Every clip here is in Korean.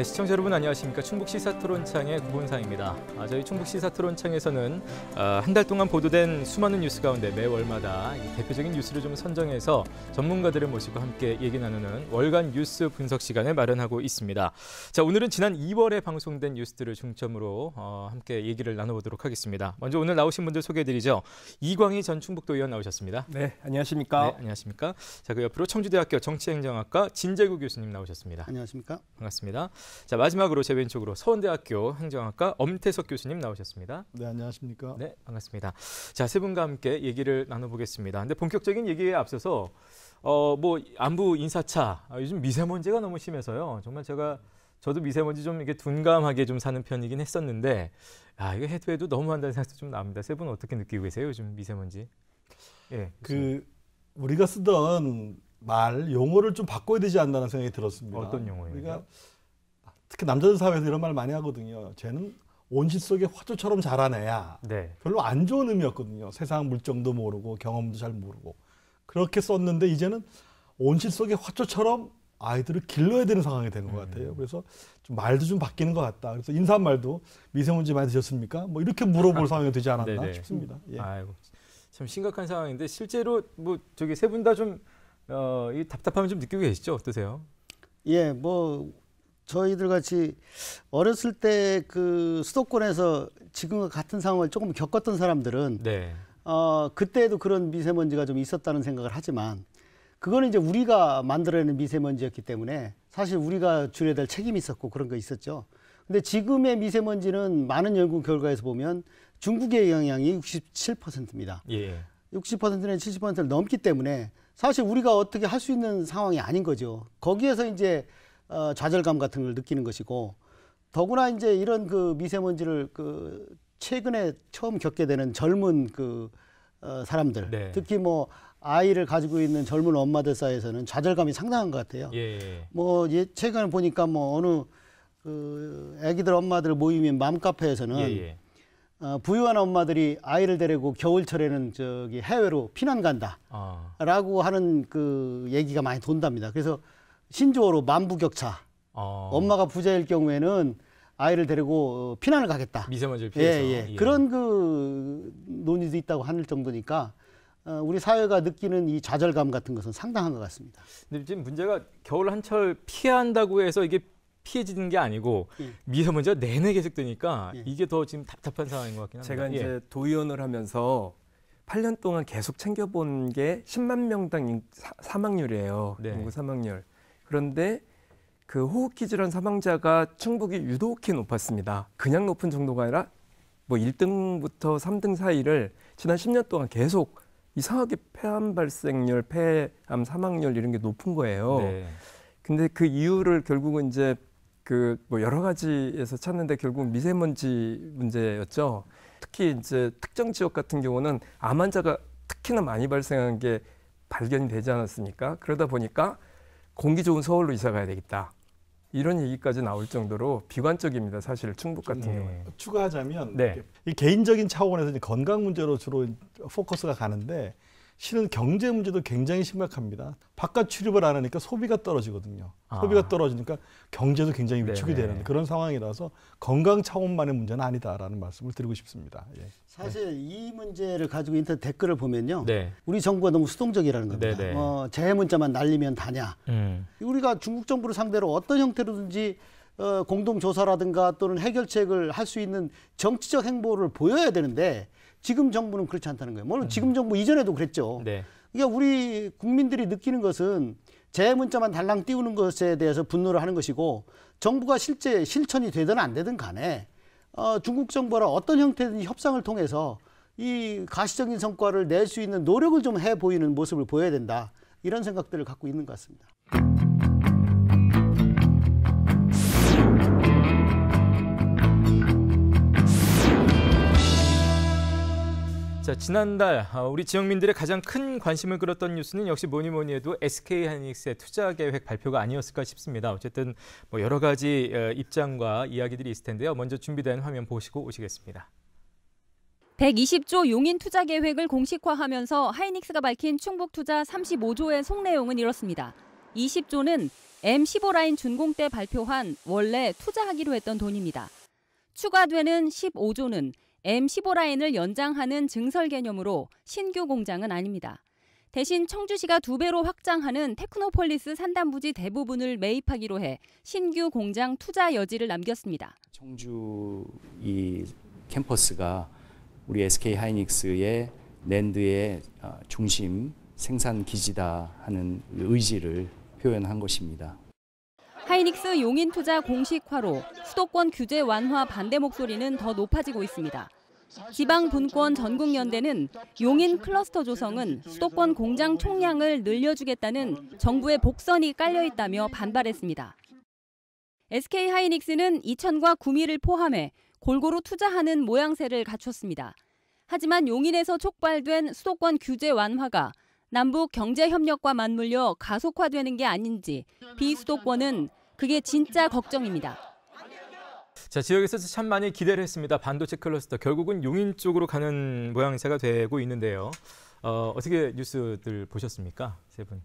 네, 시청자 여러분 안녕하십니까 충북 시사토론창의 구본상입니다. 아, 저희 충북 시사토론창에서는 아, 어, 한달 동안 보도된 수많은 뉴스 가운데 매월마다 대표적인 뉴스를 좀 선정해서 전문가들을 모시고 함께 얘기 나누는 월간 뉴스 분석 시간을 마련하고 있습니다. 자 오늘은 지난 2월에 방송된 뉴스들을 중점으로 어, 함께 얘기를 나눠보도록 하겠습니다. 먼저 오늘 나오신 분들 소개해드리죠. 이광희 전 충북도 의원 나오셨습니다. 네 안녕하십니까. 네, 안녕하십니까. 자그 옆으로 청주대학교 정치행정학과 진재구 교수님 나오셨습니다. 안녕하십니까. 반갑습니다. 자 마지막으로 제 왼쪽으로 서원대학교 행정학과 엄태석 교수님 나오셨습니다. 네 안녕하십니까. 네 반갑습니다. 자 세 분과 함께 얘기를 나눠보겠습니다. 근데 본격적인 얘기에 앞서서 어뭐 안부 인사차 아, 요즘 미세먼지가 너무 심해서요. 정말 제가 저도 미세먼지 좀 이게 둔감하게 좀 사는 편이긴 했었는데 아 이거 해도 해도 너무한다는 생각도 좀 납니다. 세 분은 어떻게 느끼고 계세요 요즘 미세먼지? 예. 그 우리가 쓰던 말 용어를 좀 바꿔야 되지 않나는 생각이 들었습니다. 어떤 용어예요? 니까 그러니까 특히 남자들 사회에서 이런 말 많이 하거든요. 쟤는 온실 속의 화초처럼 자라내야 네. 별로 안 좋은 의미였거든요. 세상 물정도 모르고 경험도 잘 모르고 그렇게 썼는데 이제는 온실 속의 화초처럼 아이들을 길러야 되는 상황이 되는 것 음. 같아요. 그래서 좀 말도 좀 바뀌는 것 같다. 그래서 인사말도 미세먼지 많이 드셨습니까? 뭐 이렇게 물어볼 상황이 되지 않았나 싶습니다. 예. 아이고 참 심각한 상황인데 실제로 뭐 저기 세 분 다좀 어, 답답함을 좀 느끼고 계시죠? 어떠세요? 예, 뭐 저희들 같이 어렸을 때 그 수도권에서 지금과 같은 상황을 조금 겪었던 사람들은 네. 어, 그때도 그런 미세먼지가 좀 있었다는 생각을 하지만 그거는 이제 우리가 만들어내는 미세먼지였기 때문에 사실 우리가 줄여야 될 책임이 있었고 그런 거 있었죠. 근데 지금의 미세먼지는 많은 연구 결과에서 보면 중국의 영향이 67%입니다. 예. 60%는 70%를 넘기 때문에 사실 우리가 어떻게 할 수 있는 상황이 아닌 거죠. 거기에서 이제 어, 좌절감 같은 걸 느끼는 것이고 더구나 이제 이런 그 미세먼지를 그 최근에 처음 겪게 되는 젊은 그 어, 사람들 네. 특히 뭐 아이를 가지고 있는 젊은 엄마들 사이에서는 좌절감이 상당한 것 같아요. 예, 예. 뭐 예, 최근에 보니까 뭐 어느 그 아기들 엄마들 모임인 맘카페에서는 예, 예, 어, 부유한 엄마들이 아이를 데리고 겨울철에는 저기 해외로 피난 간다라고 아. 하는 그 얘기가 많이 돈답니다. 그래서 신조어로 만부격차. 어. 엄마가 부자일 경우에는 아이를 데리고 어, 피난을 가겠다. 미세먼지 피해서. 예, 예. 예. 그런 그 논의도 있다고 하는 정도니까 어, 우리 사회가 느끼는 이 좌절감 같은 것은 상당한 것 같습니다. 근데 지금 문제가 겨울 한철 피한다고 해서 이게 피해지는 게 아니고 예. 미세먼지가 내내 계속되니까 예. 이게 더 지금 답답한 상황인 것 같긴 합니다. 제가 이제 예. 도의원을 하면서 8년 동안 계속 챙겨본 게 10만 명당 사망률이에요. 네. 연구 사망률. 그런데 그 호흡기 질환 사망자가 충북이 유독히 높았습니다. 그냥 높은 정도가 아니라 뭐 1등부터 3등 사이를 지난 10년 동안 계속 이상하게 폐암 발생률, 폐암 사망률 이런 게 높은 거예요. 네. 근데 그 이유를 결국은 이제 그 뭐 여러 가지에서 찾는데 결국 미세먼지 문제였죠. 특히 이제 특정 지역 같은 경우는 암 환자가 특히나 많이 발생한 게 발견이 되지 않았습니까? 그러다 보니까 공기 좋은 서울로 이사 가야 되겠다. 이런 얘기까지 나올 정도로 비관적입니다. 사실 충북 같은 네. 경우는. 추가하자면 네. 개인적인 차원에서 건강 문제로 주로 포커스가 가는데 실은 경제 문제도 굉장히 심각합니다. 바깥 출입을 안 하니까 소비가 떨어지거든요. 아. 소비가 떨어지니까 경제도 굉장히 위축이 네네. 되는 그런 상황이라서 건강 차원만의 문제는 아니다라는 말씀을 드리고 싶습니다. 예. 사실 네. 이 문제를 가지고 인터넷 댓글을 보면요. 네. 우리 정부가 너무 수동적이라는 겁니다. 어, 재해 뭐 문자만 날리면 다냐. 음. 우리가 중국 정부를 상대로 어떤 형태로든지 어, 공동조사라든가 또는 해결책을 할 수 있는 정치적 행보를 보여야 되는데 지금 정부는 그렇지 않다는 거예요. 물론 음. 지금 정부 이전에도 그랬죠. 네. 그러니까 우리 국민들이 느끼는 것은 제 문자만 달랑 띄우는 것에 대해서 분노를 하는 것이고 정부가 실제 실천이 되든 안 되든 간에 어, 중국 정부와 어떤 형태든 지 협상을 통해서 이 가시적인 성과를 낼 수 있는 노력을 좀 해 보이는 모습을 보여야 된다. 이런 생각들을 갖고 있는 것 같습니다. 자, 지난달 아, 우리 지역민들의 가장 큰 관심을 끌었던 뉴스는 역시 뭐니 뭐니 해도 SK 하이닉스의 투자 계획 발표가 아니었을까 싶습니다. 어쨌든 뭐 여러 가지 어, 입장과 이야기들이 있을 텐데요. 먼저 준비된 화면 보시고 오시겠습니다. 120조 용인 투자 계획을 공식화하면서 하이닉스가 밝힌 충북 투자 35조의 속내용은 이렇습니다. 20조는 M15 라인 준공 때 발표한 원래 투자하기로 했던 돈입니다. 추가되는 15조는 M15 라인을 연장하는 증설 개념으로 신규 공장은 아닙니다. 대신 청주시가 두 배로 확장하는 테크노폴리스 산단부지 대부분을 매입하기로 해 신규 공장 투자 여지를 남겼습니다. 청주 이 캠퍼스가 우리 SK 하이닉스의 랜드의 어, 중심 생산 기지다 하는 의지를 표현한 것입니다. 하이닉스 용인 투자 공식화로 수도권 규제 완화 반대 목소리는 더 높아지고 있습니다. 지방 분권 전국 연대는 용인 클러스터 조성은 수도권 공장 총량을 늘려주겠다는 정부의 복선이 깔려 있다며 반발했습니다. SK 하이닉스는 이천과 구미를 포함해 골고루 투자하는 모양새를 갖췄습니다. 하지만 용인에서 촉발된 수도권 규제 완화가 남북 경제 협력과 맞물려 가속화되는 게 아닌지 비수도권은 그게 진짜 걱정입니다. 자, 지역에서 참 많이 기대를 했습니다. 반도체 클러스터 결국은 용인 쪽으로 가는 모양새가 되고 있는데요. 어, 어떻게 뉴스들 보셨습니까, 세 분?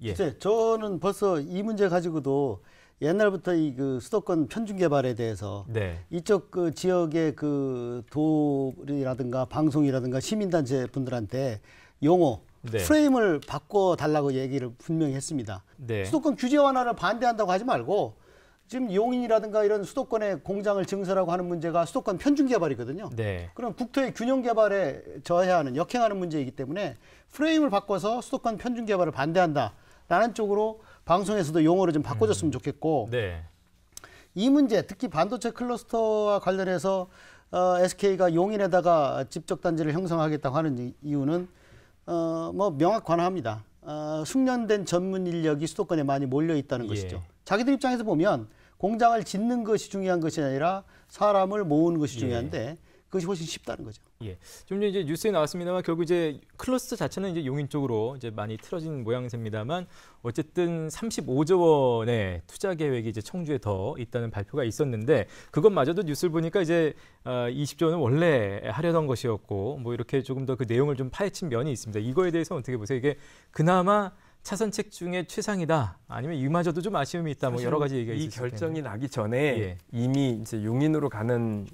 예. 글 저는 벌써 이 문제 가지고도 옛날부터 이 그 수도권 편중 개발에 대해서 네. 이쪽 그 지역의 그도라든가 방송이라든가 시민단체 분들한테 용어 네. 프레임을 바꿔 달라고 얘기를 분명히 했습니다. 네. 수도권 규제 완화를 반대한다고 하지 말고 지금 용인이라든가 이런 수도권의 공장을 증설하고 하는 문제가 수도권 편중 개발이거든요. 네. 그럼 국토의 균형 개발에 저해하는 역행하는 문제이기 때문에 프레임을 바꿔서 수도권 편중 개발을 반대한다라는 쪽으로 방송에서도 용어를 좀 바꿔줬으면 음. 좋겠고 음. 이 문제 특히 반도체 클러스터와 관련해서 어, SK가 용인에다가 집적 단지를 형성하겠다고 하는 이유는 어, 뭐명확관합니다 어, 숙련된 전문 인력이 수도권에 많이 몰려 있다는 예. 것이죠. 자기들 입장에서 보면 공장을 짓는 것이 중요한 것이 아니라 사람을 모으는 것이 예. 중요한데 예. 그것이 훨씬 쉽다는 거죠. 예. 좀 전에 이제 뉴스에 나왔습니다만 결국 이제 클러스터 자체는 이제 용인 쪽으로 이제 많이 틀어진 모양새입니다만 어쨌든 35조 원의 투자 계획이 이제 청주에 더 있다는 발표가 있었는데 그것마저도 뉴스를 보니까 이제 20조 아, 원은 원래 하려던 것이었고 뭐 이렇게 조금 더 그 내용을 좀 파헤친 면이 있습니다. 이거에 대해서 어떻게 보세요? 이게 그나마 차선책 중에 최상이다. 아니면 이마저도 좀 아쉬움이 있다. 뭐 여러 가지 얘기가 있을 텐데. 이 결정이 나기 전에 예. 이미 이제 용인으로 가는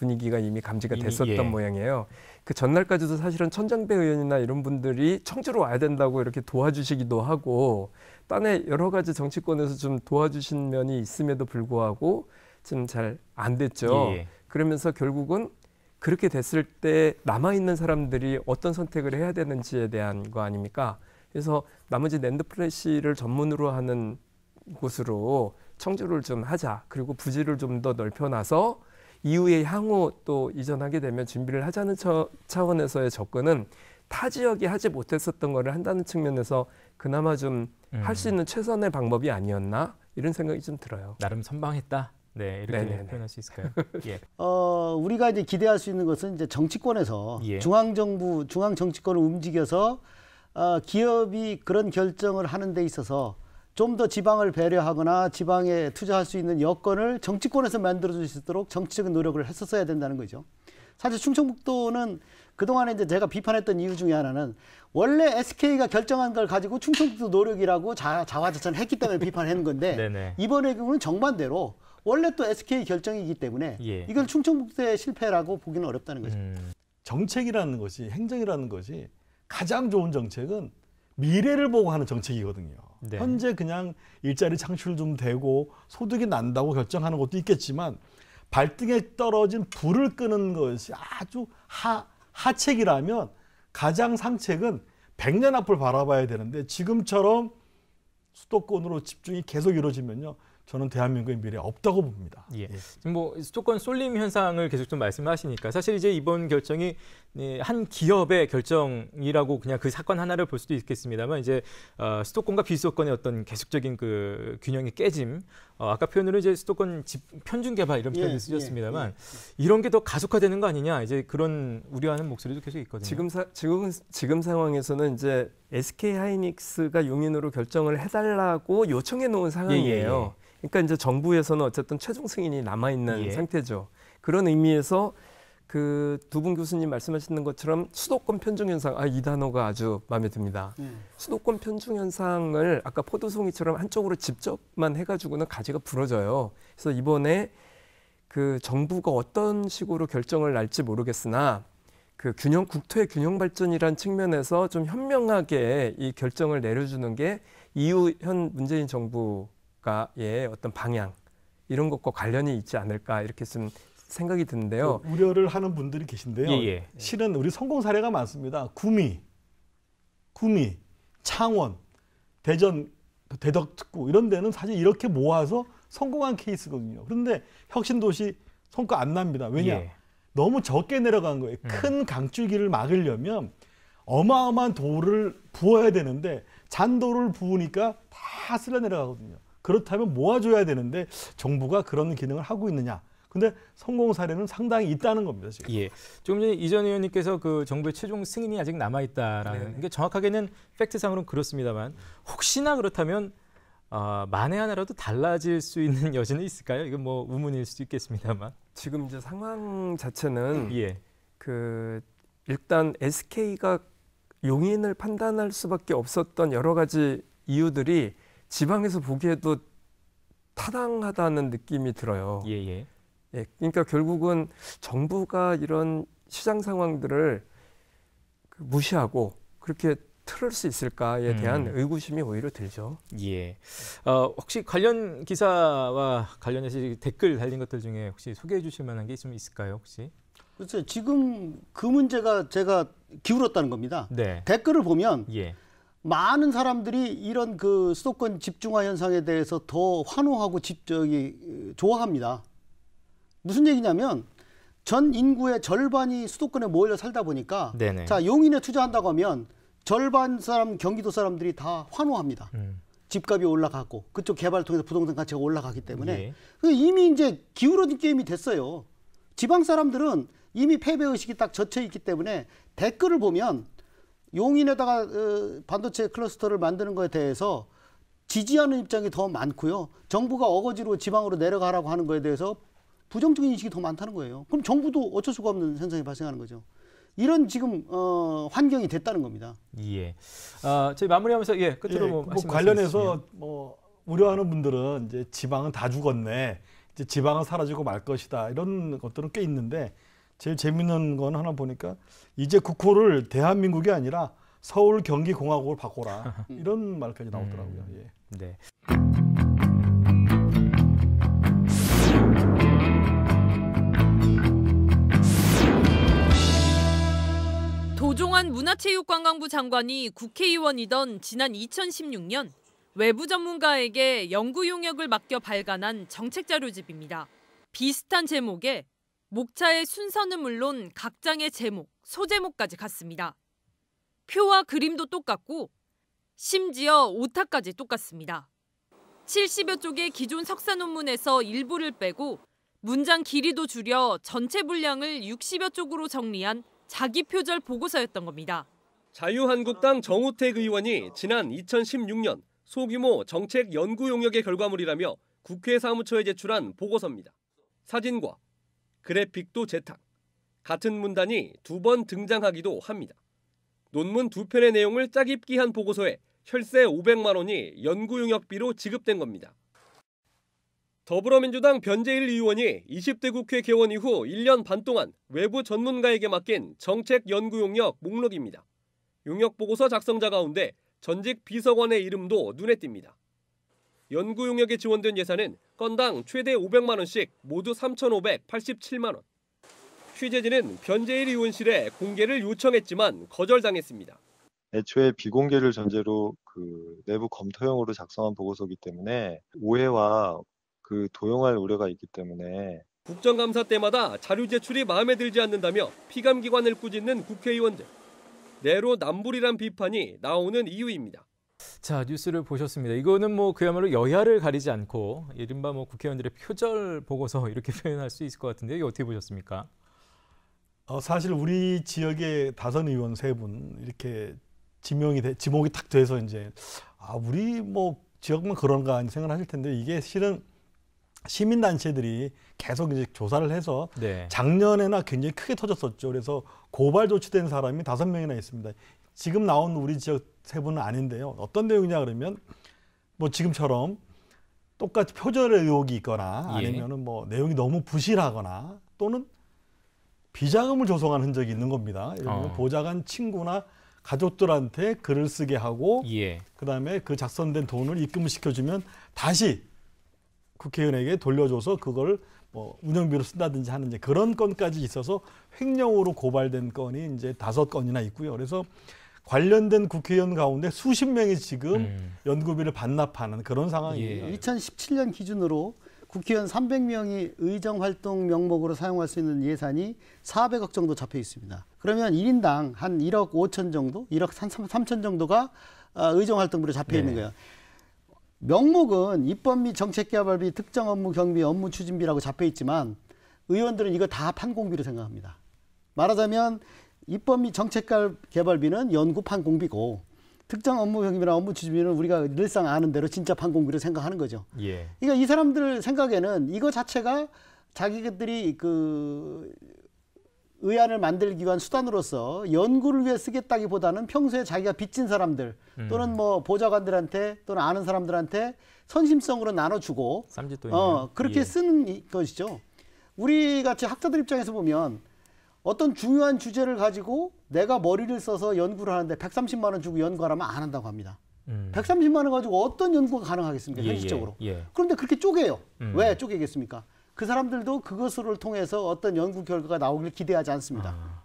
분위기가 이미 감지가 됐었던 예. 모양이에요. 그 전날까지도 사실은 천장배 의원이나 이런 분들이 청주로 와야 된다고 이렇게 도와주시기도 하고 딴에 여러 가지 정치권에서 좀 도와주신 면이 있음에도 불구하고 지금 잘 안 됐죠. 예. 그러면서 결국은 그렇게 됐을 때 남아 있는 사람들이 어떤 선택을 해야 되는지에 대한 거 아닙니까? 그래서 나머지 랜드 플래시를 전문으로 하는 곳으로 청주를 좀 하자. 그리고 부지를 좀 더 넓혀놔서 이후에 향후 또 이전하게 되면 준비를 하자는 처, 차원에서의 접근은 타 지역이 하지 못했었던 거를 한다는 측면에서 그나마 좀 할수 음. 있는 최선의 방법이 아니었나 이런 생각이 좀 들어요. 나름 선방했다. 네, 이렇게 네네네. 표현할 수 있을까요? 예. 어, 우리가 이제 기대할 수 있는 것은 이제 정치권에서 예. 중앙 정부, 중앙 정치권을 움직여서 어, 기업이 그런 결정을 하는 데 있어서 좀더 지방을 배려하거나 지방에 투자할 수 있는 여건을 정치권에서 만들어 줄수 있도록 정치적인 노력을 했었어야 된다는 거죠. 사실 충청북도는 그동안에 이제 제가 비판했던 이유 중에 하나는 원래 SK가 결정한 걸 가지고 충청북도 노력이라고 자, 자화자찬했기 때문에 비판는 건데 네, 네. 이번의 경우는 정반대로 원래 또 SK 결정이기 때문에 예. 이걸 충청북도의 실패라고 보기는 어렵다는 거죠. 음. 정책이라는 것이 행정이라는 것이 가장 좋은 정책은 미래를 보고 하는 정책이거든요. 네. 현재 그냥 일자리 창출 좀 되고 소득이 난다고 결정하는 것도 있겠지만 발등에 떨어진 불을 끄는 것이 아주 하, 하책이라면 가장 상책은 100년 앞을 바라봐야 되는데 지금처럼 수도권으로 집중이 계속 이루어지면요. 저는 대한민국의 미래 없다고 봅니다. 예. 예. 지금 뭐 수도권 쏠림 현상을 계속 좀 말씀하시니까 사실 이제 이번 결정이 네, 한 기업의 결정이라고 그냥 그 사건 하나를 볼 수도 있겠습니다만 이제 어, 수도권과 비수도권의 어떤 계속적인 그 균형이 깨짐 어, 아까 표현으로 이제 수도권 집, 편중 개발 이런 표현을 예, 예 쓰셨습니다만 예, 예. 이런 게 더 가속화되는 거 아니냐 이제 그런 우려하는 목소리도 계속 있거든요. 지금 사, 지금 지금 상황에서는 이제 SK 하이닉스가 용인으로 결정을 해달라고 요청해 놓은 상황이에요. 예, 예, 그러니까 이제 정부에서는 어쨌든 최종 승인이 남아 있는 상태죠. 그런 의미에서 그두분 교수님 말씀하시는 것처럼 수도권 편중 현상 아 이 단어가 아주 마음에 듭니다. 네. 수도권 편중 현상을 아까 포도송이처럼 한쪽으로 집접만 해가지고는 가지가 부러져요. 그래서 이번에 그 정부가 어떤 식으로 결정을 날지 모르겠으나 그 균형 국토의 균형 발전이란 측면에서 좀 현명하게 이 결정을 내려주는 게 이후 현 문재인 정부가의 예, 어떤 방향 이런 것과 관련이 있지 않을까 이렇게 좀 생각이 드는데요. 그 우려를 하는 분들이 계신데요. 예, 예. 실은 우리 성공 사례가 많습니다. 구미, 구미, 창원, 대전, 그 대덕특구 이런 데는 사실 이렇게 모아서 성공한 케이스거든요. 그런데 혁신도시 성과 안 납니다. 왜냐? 예. 너무 적게 내려간 거예요. 음. 큰 강줄기를 막으려면 어마어마한 돌을 부어야 되는데 잔돌을 부으니까 다 쓸려 내려가거든요. 그렇다면 모아줘야 되는데 정부가 그런 기능을 하고 있느냐 근데 성공 사례는 상당히 있다는 겁니다. 지금. 예. 조금 전에 이전 의원님께서 그 정부의 최종 승인이 아직 남아 있다라는 네, 네. 게 정확하게는 팩트상으로는 그렇습니다만 혹시나 그렇다면 어, 만에 하나라도 달라질 수 있는 여지는 있을까요? 이건 뭐 우문일 수도 있겠습니다만. 지금 이제 상황 자체는 예. 그 일단 SK가 용인을 판단할 수밖에 없었던 여러 가지 이유들이 지방에서 보기에도 타당하다는 느낌이 들어요. 예, 예. 예, 그러니까 결국은 정부가 이런 시장 상황들을 그 무시하고 그렇게 틀을 수 있을까에 음. 대한 음. 의구심이 오히려 들죠. 예. 어, 혹시 관련 기사와 관련해서 댓글 달린 것들 중에 혹시 소개해 주실 만한 게 있으면 있을까요, 혹시? 그렇죠. 지금 그 문제가 제가 기울었다는 겁니다. 네. 댓글을 보면 예. 많은 사람들이 이런 그 수도권 집중화 현상에 대해서 더 환호하고 집저이 어, 좋아합니다. 무슨 얘기냐면 전 인구의 절반이 수도권에 모여 살다 보니까 네네. 자 용인에 투자한다고 하면 절반 사람 경기도 사람들이 다 환호합니다. 음. 집값이 올라가고 그쪽 개발 통해서 부동산 가치가 올라가기 때문에 예. 이미 이제 기울어진 게임이 됐어요. 지방 사람들은 이미 패배 의식이 딱 젖혀 있기 때문에 댓글을 보면 용인에다가 어, 반도체 클러스터를 만드는 것에 대해서 지지하는 입장이 더 많고요. 정부가 어거지로 지방으로 내려가라고 하는 것에 대해서 부정적인 인식이 더 많다는 거예요. 그럼 정부도 어쩔 수가 없는 현상이 발생하는 거죠. 이런 지금 어, 환경이 됐다는 겁니다. 예. 아, 저희 마무리하면서 예 끝으로 예, 뭐, 뭐 관련해서 뭐 우려하는 분들은 이제 지방은 다 죽었네, 이제 지방은 사라지고 말 것이다 이런 것들은 꽤 있는데 제일 재밌는 건 하나 보니까 이제 국호를 대한민국이 아니라 서울 경기 공화국을 바꿔라 이런 말까지 나오더라고요. 음, 예. 네. 조종환 문화체육관광부 장관이 국회의원이던 지난 2016년 외부 전문가에게 연구 용역을 맡겨 발간한 정책 자료집입니다. 비슷한 제목에 목차의 순서는 물론 각 장의 제목, 소제목까지 같습니다. 표와 그림도 똑같고 심지어 오타까지 똑같습니다. 70여 쪽의 기존 석사 논문에서 일부를 빼고 문장 길이도 줄여 전체 분량을 60여 쪽으로 정리한 자기 표절 보고서였던 겁니다. 자유한국당 정우택 의원이 지난 2016년 소규모 정책 연구 용역의 결과물이라며 국회 사무처에 제출한 보고서입니다. 사진과 그래픽도 재탕, 같은 문단이 두 번 등장하기도 합니다. 논문 두 편의 내용을 짜깁기한 보고서에 혈세 500만 원이 연구 용역비로 지급된 겁니다. 더불어민주당 변재일 의원이 20대 국회 개원 이후 1년 반 동안 외부 전문가에게 맡긴 정책 연구 용역 목록입니다. 용역 보고서 작성자 가운데 전직 비서관의 이름도 눈에 띕니다. 연구 용역에 지원된 예산은 건당 최대 500만 원씩 모두 3,587만 원. 취재진은 변재일 의원실에 공개를 요청했지만 거절당했습니다. 애초에 비공개를 전제로 그 내부 검토용으로 작성한 보고서이기 때문에 오해와 그 도용할 우려가 있기 때문에 국정감사 때마다 자료 제출이 마음에 들지 않는다며 피감기관을 꾸짖는 국회의원들. 내로 남불이란 비판이 나오는 이유입니다. 자 뉴스를 보셨습니다. 이거는 뭐 그야말로 여야를 가리지 않고 이른바 뭐 국회의원들의 표절 보고서 이렇게 표현할 수 있을 것 같은데 이거 어떻게 보셨습니까? 어, 사실 우리 지역의 다선 의원 세 분 이렇게 지명이 지목이 탁 돼서 이제 아 우리 뭐 지역만 그런가 생각하실 텐데 이게 실은 시민단체들이 계속 이제 조사를 해서 네. 작년에나 굉장히 크게 터졌었죠. 그래서 고발 조치된 사람이 다섯 명이나 있습니다. 지금 나온 우리 지역 세 분은 아닌데요. 어떤 내용이냐 그러면 뭐 지금처럼 똑같이 표절 의혹이 있거나 예. 아니면은 뭐 내용이 너무 부실하거나 또는 비자금을 조성한 흔적이 있는 겁니다. 이러면 어. 보좌관 친구나 가족들한테 글을 쓰게 하고 예. 그다음에 그 작성된 돈을 입금시켜주면 다시 국회의원에게 돌려줘서 그걸 뭐 운영비로 쓴다든지 하는 이제 그런 건까지 있어서 횡령으로 고발된 건이 이제 다섯 건이나 있고요. 그래서 관련된 국회의원 가운데 수십 명이 지금 음. 연구비를 반납하는 그런 상황이에요. 예. 2017년 기준으로 국회의원 300명이 의정 활동 명목으로 사용할 수 있는 예산이 400억 정도 잡혀 있습니다. 그러면 1인당 한 1억 5천 정도, 1억 3천 정도가 아, 의정 활동비로 잡혀 네. 있는 거예요. 명목은 입법및 정책개발비 특정 업무 경비 업무 추진비라고 잡혀 있지만 의원들은 이거 다 판공비로 생각합니다. 말하자면 입법 및 정책개발비는 연구 판공비고 특정 업무 경비나 업무 추진비는 우리가 늘상 아는 대로 진짜 판공비로 생각하는 거죠. 예. 그러니까 이 사람들 생각에는 이거 자체가 자기들이 그 의안을 만들기 위한 수단으로서 연구를 위해 쓰겠다기보다는 평소에 자기가 빚진 사람들 음. 또는 뭐 보좌관들한테 또는 아는 사람들한테 선심성으로 나눠주고 어, 그렇게 예. 쓰는 것이죠. 우리 같이 학자들 입장에서 보면 어떤 중요한 주제를 가지고 내가 머리를 써서 연구를 하는데 130만 원 주고 연구하라면 안 한다고 합니다. 음. 130만 원 가지고 어떤 연구가 가능하겠습니까? 예, 예, 현실적으로. 예, 예. 그런데 그렇게 쪼개요. 음. 왜 쪼개겠습니까? 그 사람들도 그것을 통해서 어떤 연구 결과가 나오길 기대하지 않습니다. 아.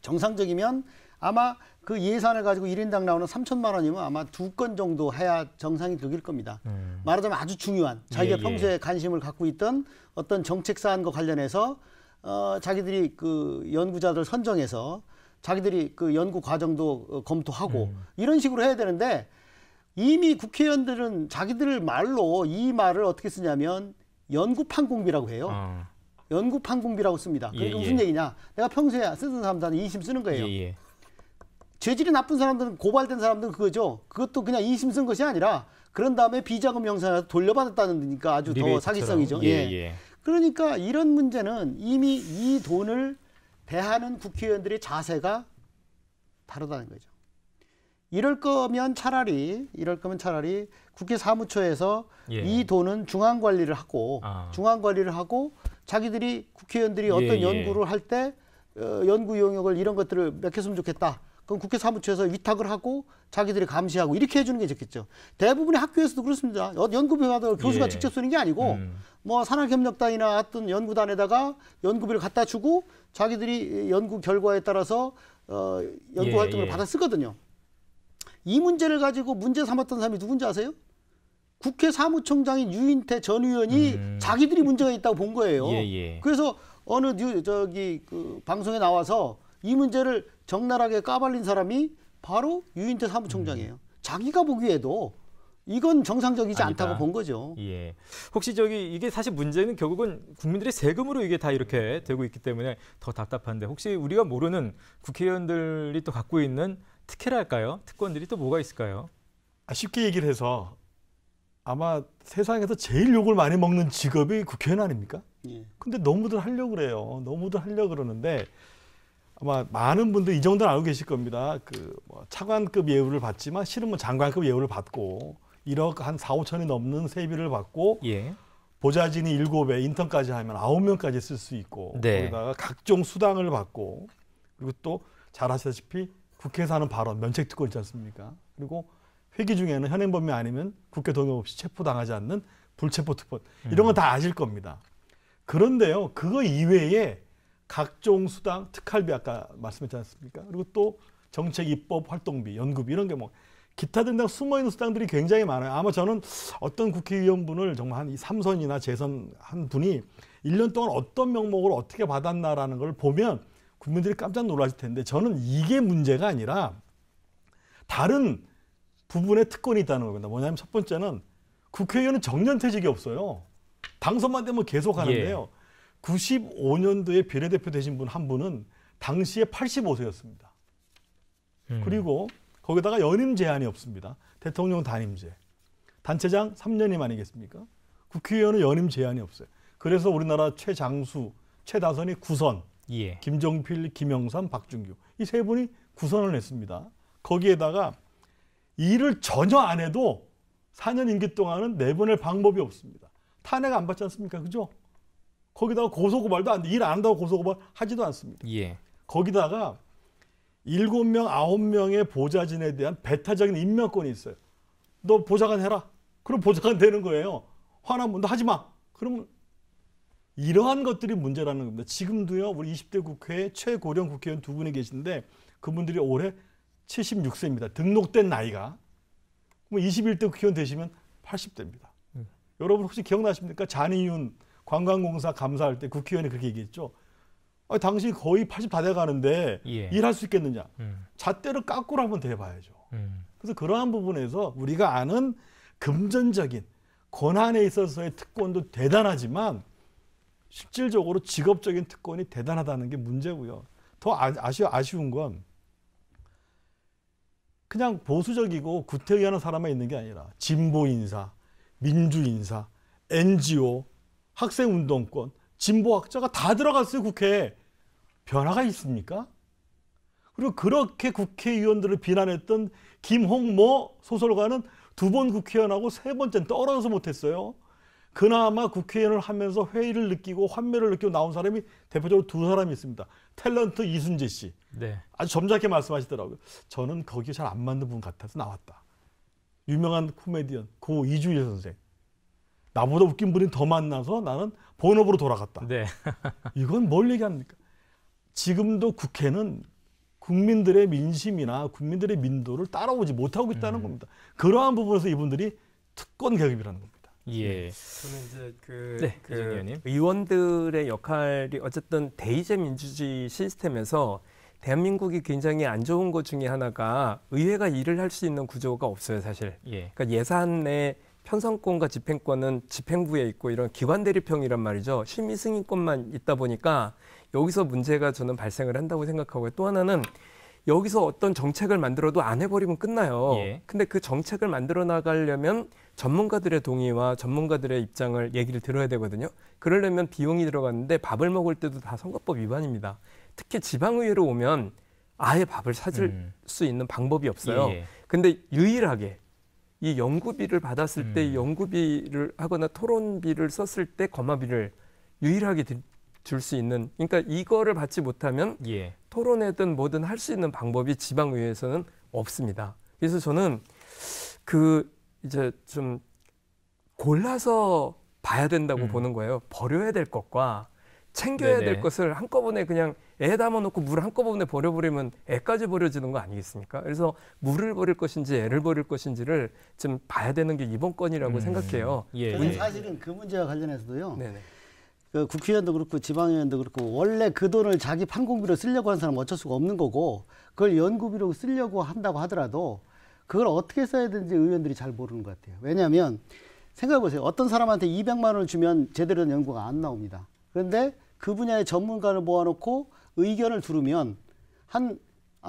정상적이면 아마 그 예산을 가지고 1인당 나오는 3천만 원이면 아마 두 건 정도 해야 정상이 되길 겁니다. 음. 말하자면 아주 중요한 자기가 예, 예. 평소에 예. 관심을 갖고 있던 어떤 정책 사안과 관련해서 어, 자기들이 그 연구자들 선정해서 자기들이 그 연구 과정도 어, 검토하고 음. 이런 식으로 해야 되는데 이미 국회의원들은 자기들 말로 이 말을 어떻게 쓰냐면 연구판공비라고 해요. 어. 연구판공비라고 씁니다. 그게 예, 예. 무슨 예. 얘기냐? 내가 평소에 쓰던 사람들은테 이심 쓰는 거예요. 예, 예, 재질이 나쁜 사람들은 고발된 사람들은 그거죠. 그것도 그냥 이심 쓴 것이 아니라 그런 다음에 비자금 명세에서 돌려받았다는 데니까 아주 더 사기성이죠. 예, 예. 그러니까 이런 문제는 이미 이 돈을 대하는 국회의원들의 자세가 다르다는 거죠. 이럴 거면 차라리 이럴 거면 차라리 국회 사무처에서 예. 이 돈은 중앙 관리를 하고 아. 중앙 관리를 하고 자기들이 국회의원들이 예, 어떤 예. 연구를 할 때 어, 연구 용역을 이런 것들을 맡겼으면 좋겠다. 그럼 국회 사무처에서 위탁을 하고 자기들이 감시하고 이렇게 해주는 게 좋겠죠. 대부분의 학교에서도 그렇습니다. 연구비마다 교수가 예. 직접 쓰는 게 아니고 음. 뭐 산학협력단이나 어떤 연구단에다가 연구비를 갖다 주고 자기들이 연구 결과에 따라서 어, 연구 예, 활동을 받아 쓰거든요. 이 문제를 가지고 문제 삼았던 사람이 누군지 아세요? 국회 사무총장인 유인태 전 의원이 음. 자기들이 문제가 있다고 본 거예요. 예, 예. 그래서 어느 뉴, 저기 그 방송에 나와서 이 문제를 적나라하게 까발린 사람이 바로 유인태 사무총장이에요. 음. 자기가 보기에도 이건 정상적이지 아니다. 않다고 본 거죠. 예. 혹시 저기 이게 사실 문제는 결국은 국민들의 세금으로 이게 다 이렇게 되고 있기 때문에 더 답답한데 혹시 우리가 모르는 국회의원들이 또 갖고 있는 특혜랄까요? 특권들이 또 뭐가 있을까요? 아, 쉽게 얘기를 해서 아마 세상에서 제일 욕을 많이 먹는 직업이 국회의원 아닙니까? 예. 근데 너무들 하려고 그래요. 너무들 하려고 그러는데 아마 많은 분들이 이 정도는 알고 계실 겁니다. 그뭐 차관급 예우를 받지만 실은 장관급 예우를 받고 1억 한 4, 5천이 넘는 세비를 받고 예. 보좌진이 일곱 배 인턴까지 하면 아홉 명까지 쓸 수 있고 네. 거기다가 각종 수당을 받고 그리고 또 잘 아시다시피 국회에서 하는 발언, 면책 특권 있지 않습니까? 그리고 회기 중에는 현행범이 아니면 국회 동의 없이 체포당하지 않는 불체포 특권 이런 건 다 아실 겁니다. 그런데요, 그거 이외에 각종 수당, 특할비 아까 말씀했지 않습니까? 그리고 또 정책 입법 활동비, 연구비 이런 게 뭐 기타 등등 숨어있는 수당들이 굉장히 많아요. 아마 저는 어떤 국회의원분을 정말 한삼선이나 재선 한 분이 1년 동안 어떤 명목으로 어떻게 받았나라는 걸 보면 국민들이 깜짝 놀라실 텐데 저는 이게 문제가 아니라 다른 부분의 특권이 있다는 겁니다. 뭐냐면 첫 번째는 국회의원은 정년퇴직이 없어요. 당선만 되면 계속 하는데요. 예. 95년도에 비례대표 되신 분 한 분은 당시에 85세였습니다. 음. 그리고 거기다가 연임 제한이 없습니다. 대통령 단임제. 단체장 3년임 아니겠습니까? 국회의원은 연임 제한이 없어요. 그래서 우리나라 최장수, 최다선이 9선. 예. 김정필, 김영삼, 박준규 이 세 분이 구선을 했습니다 거기에다가 일을 전혀 안 해도 4년 임기 동안은 내보낼 방법이 없습니다. 탄핵 안 받지 않습니까? 그죠? 거기다가 고소고발도 안 돼. 일 안 한다고 고소고발 하지도 않습니다. 예. 거기다가 7명, 9명의 보좌진에 대한 배타적인 임명권이 있어요. 너 보좌관 해라. 그럼 보좌관 되는 거예요. 화나면 너 하지 마. 그러면 이러한 것들이 문제라는 겁니다. 지금도요, 우리 20대 국회에 최고령 국회의원 두 분이 계신데 그분들이 올해 76세입니다. 등록된 나이가. 뭐 21대 국회의원 되시면 80대입니다. 음. 여러분 혹시 기억나십니까? 잔이윤 관광공사 감사할 때 국회의원이 그렇게 얘기했죠. 아, 당신 거의 80 다 돼가는데 예. 일할 수 있겠느냐. 음. 잣대를 깎고 한번 대봐야죠. 음. 그래서 그러한 부분에서 우리가 아는 금전적인 권한에 있어서의 특권도 대단하지만 실질적으로 직업적인 특권이 대단하다는 게 문제고요. 더 아, 아쉬, 워 아쉬운 건 그냥 보수적이고 구태의하는 사람만 있는 게 아니라 진보 인사, 민주 인사, NGO, 학생 운동권, 진보 학자가 다 들어갔어요 국회에 변화가 있습니까? 그리고 그렇게 국회의원들을 비난했던 김홍모 소설가는 두 번 국회의원하고 세 번째는 떨어져서 못했어요. 그나마 국회의원을 하면서 회의를 느끼고 환멸을 느끼고 나온 사람이 대표적으로 두 사람이 있습니다. 탤런트 이순재 씨. 네. 아주 점잖게 말씀하시더라고요. 저는 거기에 잘 안 맞는 분 같아서 나왔다. 유명한 코미디언 고 이주일 선생. 나보다 웃긴 분이 더 만나서 나는 본업으로 돌아갔다. 네. 이건 뭘 얘기합니까? 지금도 국회는 국민들의 민심이나 국민들의 민도를 따라오지 못하고 있다는 음. 겁니다. 그러한 부분에서 이분들이 특권 계급이라는 겁니다. 예. 네. 저는 이제 그, 네, 그 의원들의 역할이 어쨌든 대의제 민주주의 시스템에서 대한민국이 굉장히 안 좋은 것 중에 하나가 의회가 일을 할 수 있는 구조가 없어요, 사실. 예. 그러니까 예산의 편성권과 집행권은 집행부에 있고 이런 기관 대립형이란 말이죠. 심의 승인권만 있다 보니까 여기서 문제가 저는 발생을 한다고 생각하고요. 또 하나는 여기서 어떤 정책을 만들어도 안 해버리면 끝나요. 예. 근데 그 정책을 만들어 나가려면 전문가들의 동의와 전문가들의 입장을 얘기를 들어야 되거든요. 그러려면 비용이 들어갔는데 밥을 먹을 때도 다 선거법 위반입니다. 특히 지방의회로 오면 아예 밥을 사줄 음. 수 있는 방법이 없어요. 예. 예. 근데 유일하게 이 연구비를 받았을 음. 때 연구비를 하거나 토론비를 썼을 때 거마비를 유일하게 줄수 있는 그러니까 이거를 받지 못하면 예. 토론회든 뭐든 할 수 있는 방법이 지방의회에서는 없습니다. 그래서 저는 그 이제 좀 골라서 봐야 된다고 음. 보는 거예요. 버려야 될 것과 챙겨야 네네. 될 것을 한꺼번에 그냥 애 담아놓고 물 한꺼번에 버려버리면 애까지 버려지는 거 아니겠습니까? 그래서 물을 버릴 것인지 애를 버릴 것인지를 좀 봐야 되는 게 이번 건이라고 음. 생각해요. 예. 저는 예. 사실은 그 문제와 관련해서도요. 네네. 그 국회의원도 그렇고 지방의원도 그렇고 원래 그 돈을 자기 판공비로 쓰려고 하는 사람은 어쩔 수가 없는 거고 그걸 연구비로 쓰려고 한다고 하더라도 그걸 어떻게 써야 되는지 의원들이 잘 모르는 것 같아요. 왜냐하면 생각해보세요. 어떤 사람한테 200만 원을 주면 제대로 된 연구가 안 나옵니다. 그런데 그 분야의 전문가를 모아놓고 의견을 들으면 한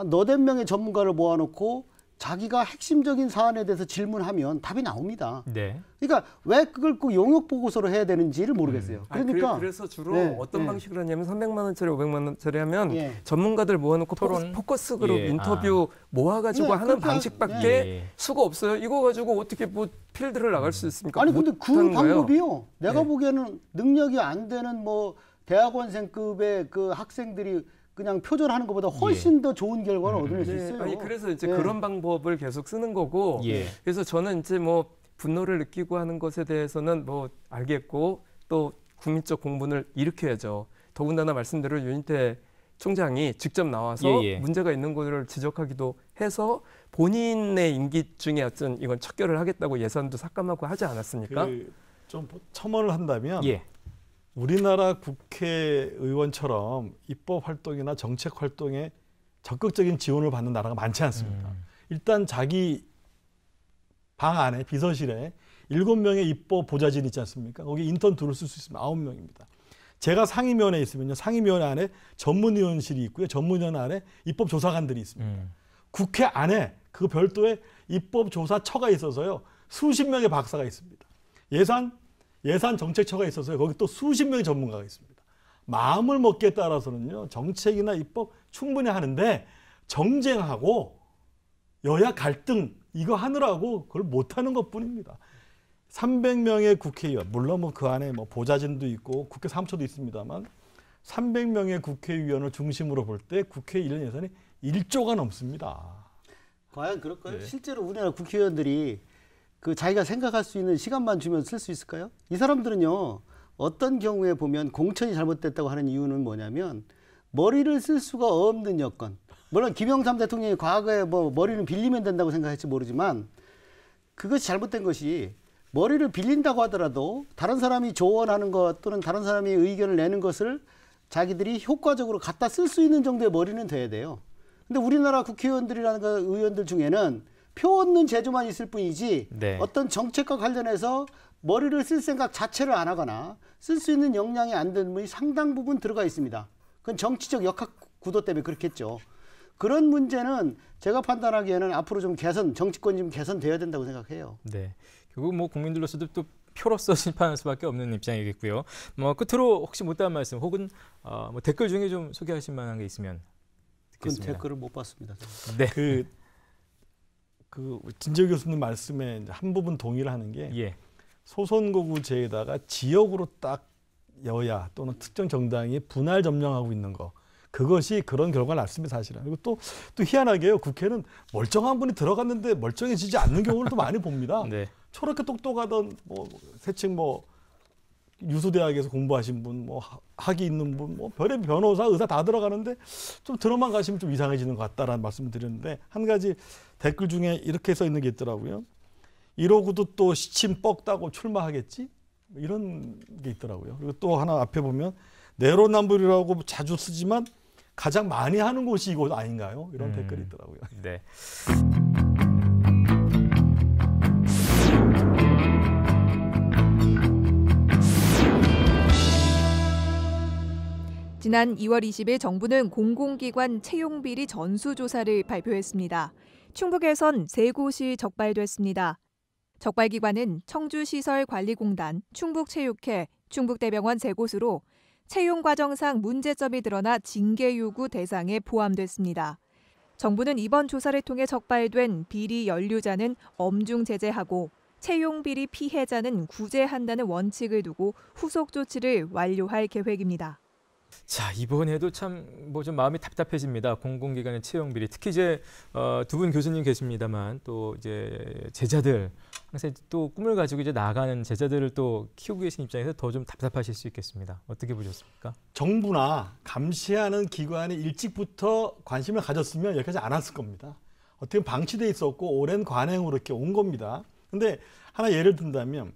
너댓 명의 전문가를 모아놓고 자기가 핵심적인 사안에 대해서 질문하면 답이 나옵니다. 네. 그러니까 왜 그걸 꼭 용역 보고서로 해야 되는지를 모르겠어요. 음. 그러니까 아, 그래, 서 주로 네, 어떤 네. 방식으로 하냐면 300만 원짜리, 500만 원짜리 하면 예. 전문가들 모아놓고 토론? 포커스, 그룹 예. 아. 인터뷰 아. 모아가지고 네, 하는 방식밖에 예. 수가 없어요. 이거 가지고 어떻게 뭐 필드를 나갈 수 있습니까? 아니 근데 그거 방법이요. 내가 네. 보기에는 능력이 안 되는 뭐 대학원생급의 그 학생들이 그냥 표절하는 것보다 훨씬 예. 더 좋은 결과를 얻어낼 수 네. 있어요. 아니, 그래서 이제 예. 그런 방법을 계속 쓰는 거고 예. 그래서 저는 이제 뭐 분노를 느끼고 하는 것에 대해서는 뭐 알겠고 또 국민적 공분을 일으켜야죠. 더군다나 말씀대로 윤인태 총장이 직접 나와서 예예. 예. 문제가 있는 것을 지적하기도 해서 본인의 임기 중에 어떤 이건 척결을 하겠다고 예산도 삭감하고 하지 않았습니까? 그좀 첨언을 한다면 예. 우리나라 국회의원처럼 입법 활동이나 정책 활동에 적극적인 지원을 받는 나라가 많지 않습니다. 음. 일단 자기 방 안에 비서실에 일곱 명의 입법 보좌진 있지 않습니까? 거기 인턴 둘을 쓸 수 있으면 아홉 명입니다. 제가 상임위원회에 있으면요. 상임위원회 안에 전문위원실이 있고요. 전문위원회 안에 입법조사관들이 있습니다. 음. 국회 안에 그 별도의 입법조사처가 있어서요. 수십 명의 박사가 있습니다. 예산 예산 정책처가 있어서 거기 또 수십 명의 전문가가 있습니다. 마음을 먹기에 따라서는요. 정책이나 입법 충분히 하는데 정쟁하고 여야 갈등 이거 하느라고 그걸 못하는 것뿐입니다. 300명의 국회의원 물론 뭐 그 안에 뭐 보좌진도 있고 국회 사무처도 있습니다만 300명의 국회의원을 중심으로 볼 때 국회 1년 예산이 1조가 넘습니다. 과연 그럴까요? 네. 실제로 우리나라 국회의원들이 그 자기가 생각할 수 있는 시간만 주면 쓸 수 있을까요? 이 사람들은요, 어떤 경우에 보면 공천이 잘못됐다고 하는 이유는 뭐냐면 머리를 쓸 수가 없는 여건. 물론 김영삼 대통령이 과거에 뭐 머리는 빌리면 된다고 생각했지 모르지만 그것이 잘못된 것이 머리를 빌린다고 하더라도 다른 사람이 조언하는 것 또는 다른 사람이 의견을 내는 것을 자기들이 효과적으로 갖다 쓸 수 있는 정도의 머리는 돼야 돼요. 근데 우리나라 국회의원들이라는 그 의원들 중에는 표 얻는 제조만 있을 뿐이지 네. 어떤 정책과 관련해서 머리를 쓸 생각 자체를 안 하거나 쓸 수 있는 역량이 안 되는 분이 상당 부분 들어가 있습니다. 그건 정치적 역학 구도 때문에 그렇겠죠. 그런 문제는 제가 판단하기에는 앞으로 좀 개선, 정치권이 좀 개선돼야 된다고 생각해요. 네. 결국 뭐 국민들로서도 또 표로서 심판할 수밖에 없는 입장이겠고요. 뭐 끝으로 혹시 못다한 말씀 혹은 어, 뭐 댓글 중에 좀 소개하실 만한 게 있으면 듣겠습니다. 그 댓글을 못 봤습니다. 네. 그그 진재 교수님 말씀에 한 부분 동의를 하는 게 예. 소선거구제에다가 지역으로 딱 여야 또는 특정 정당이 분할 점령하고 있는 거 그것이 그런 결과 가 났습니다 사실은 그리고 또 또 희한하게요 국회는 멀쩡한 분이 들어갔는데 멀쩡해지지 않는 경우를 또 많이 봅니다 네. 저렇게 똑똑하던 뭐 세칭 뭐 유소대학에서 공부하신 분, 뭐 학위 있는 분, 뭐 별의 변호사, 의사 다 들어가는데 좀 들어만 가시면 좀 이상해지는 것 같다라는 말씀을 드렸는데 한 가지 댓글 중에 이렇게 써 있는 게 있더라고요. 이러고도 또 시침 뻑다고 출마하겠지? 이런 게 있더라고요. 그리고 또 하나 앞에 보면 내로남불이라고 자주 쓰지만 가장 많이 하는 곳이 이곳 아닌가요? 이런 음, 댓글이 있더라고요. 네. 지난 2월 20일 정부는 공공기관 채용비리 전수조사를 발표했습니다. 충북에선 세 곳이 적발됐습니다. 적발기관은 청주시설관리공단, 충북체육회, 충북대병원 세 곳으로 채용 과정상 문제점이 드러나 징계 요구 대상에 포함됐습니다. 정부는 이번 조사를 통해 적발된 비리 연류자는 엄중 제재하고 채용 비리 피해자는 구제한다는 원칙을 두고 후속 조치를 완료할 계획입니다. 자 이번에도 참 뭐 좀 마음이 답답해집니다. 공공기관의 채용 비리 특히 이제 어, 두분 교수님 계십니다만 또 이제 제자들 항상 또 꿈을 가지고 이제 나가는 제자들을 또 키우고 계신 입장에서 더 좀 답답하실 수 있겠습니다. 어떻게 보셨습니까? 정부나 감시하는 기관이 일찍부터 관심을 가졌으면 여기까지 안 왔을 겁니다. 어떻게 방치돼 있었고 오랜 관행으로 이렇게 온 겁니다. 근데 하나 예를 든다면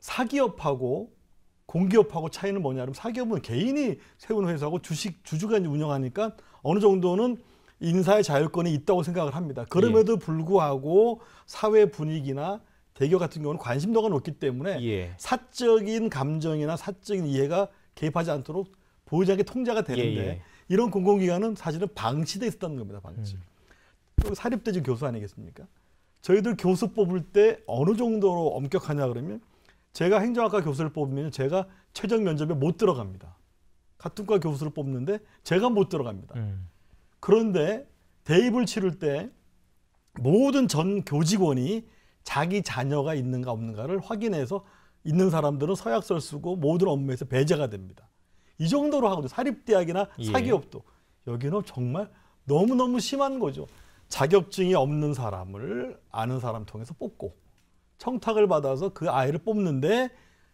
사기업하고 공기업하고 차이는 뭐냐 하면 사기업은 개인이 세운 회사고 주식 주주가 운영하니까 어느 정도는 인사의 자율권이 있다고 생각을 합니다. 그럼에도 예. 불구하고 사회 분위기나 대기업 같은 경우는 관심도가 높기 때문에 예. 사적인 감정이나 사적인 이해가 개입하지 않도록 보유자에게 통제가 되는데 예예. 예. 이런 공공기관은 사실은 방치돼 있었다는 겁니다. 방치. 음. 또 사립대주 교수 아니겠습니까? 저희들 교수 뽑을 때 어느 정도로 엄격하냐 그러면 제가 행정학과 교수를 뽑으면 제가 최종 면접에 못 들어갑니다. 같은 과 교수를 뽑는데 제가 못 들어갑니다. 음. 그런데 대입을 치를 때 모든 전 교직원이 자기 자녀가 있는가 없는가를 확인해서 있는 사람들은 서약서를 쓰고 모든 업무에서 배제가 됩니다. 이 정도로 하고든 사립대학이나 예. 사기업도. 예. 여기는 정말 너무너무 심한 거죠. 자격증이 없는 사람을 아는 사람 통해서 뽑고 청탁을 받아서 그 아이를 뽑는데